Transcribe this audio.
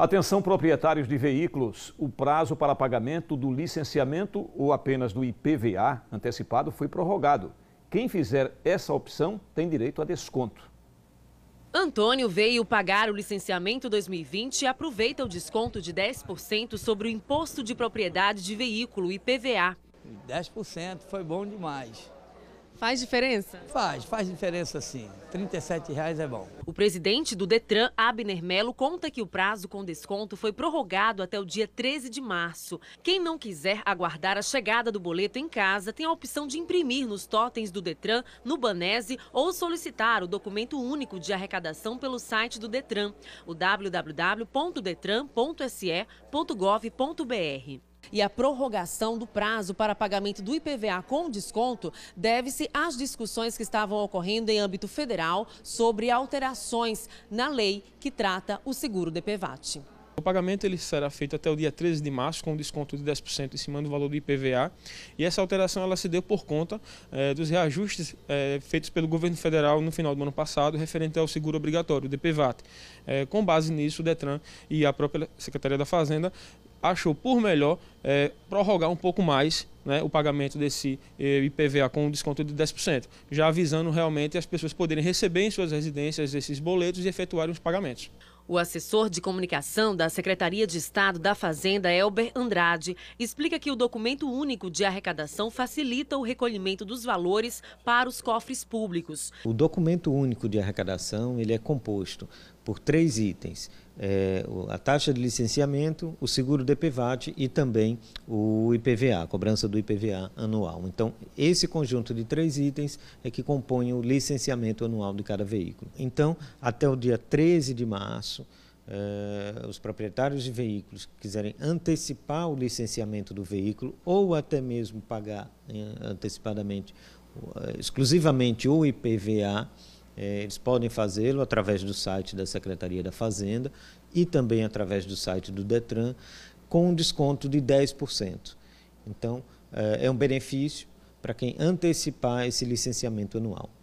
Atenção, proprietários de veículos. O prazo para pagamento do licenciamento ou apenas do IPVA antecipado foi prorrogado. Quem fizer essa opção tem direito a desconto. Antônio veio pagar o licenciamento 2020 e aproveita o desconto de 10% sobre o imposto de propriedade de veículo IPVA. 10% foi bom demais. Faz diferença? Faz, faz diferença sim. R$ 37,00 é bom. O presidente do Detran, Abner Melo, conta que o prazo com desconto foi prorrogado até o dia 13 de março. Quem não quiser aguardar a chegada do boleto em casa tem a opção de imprimir nos totens do Detran, no Banese ou solicitar o documento único de arrecadação pelo site do Detran, o www.detran.se.gov.br. E a prorrogação do prazo para pagamento do IPVA com desconto deve-se às discussões que estavam ocorrendo em âmbito federal sobre alterações na lei que trata o seguro DPVAT. O pagamento ele será feito até o dia 13 de março com um desconto de 10% em cima do valor do IPVA e essa alteração ela se deu por conta eh, dos reajustes eh, feitos pelo governo federal no final do ano passado referente ao seguro obrigatório, o DPVAT. Eh, com base nisso, o DETRAN e a própria Secretaria da Fazenda achou por melhor é, prorrogar um pouco mais né, o pagamento desse é, IPVA com um desconto de 10%, já avisando realmente as pessoas poderem receber em suas residências esses boletos e efetuarem os pagamentos. O assessor de comunicação da Secretaria de Estado da Fazenda, Elber Andrade, explica que o documento único de arrecadação facilita o recolhimento dos valores para os cofres públicos. O documento único de arrecadação ele é composto por três itens: é, a taxa de licenciamento, o seguro DPVAT e também o IPVA, a cobrança do IPVA anual. Então, esse conjunto de três itens é que compõe o licenciamento anual de cada veículo. Então, até o dia 13 de março, é, os proprietários de veículos que quiserem antecipar o licenciamento do veículo ou até mesmo pagar é, antecipadamente, é, exclusivamente o IPVA, é, eles podem fazê-lo através do site da Secretaria da Fazenda e também através do site do Detran, com um desconto de 10%. Então, é, é um benefício para quem antecipar esse licenciamento anual.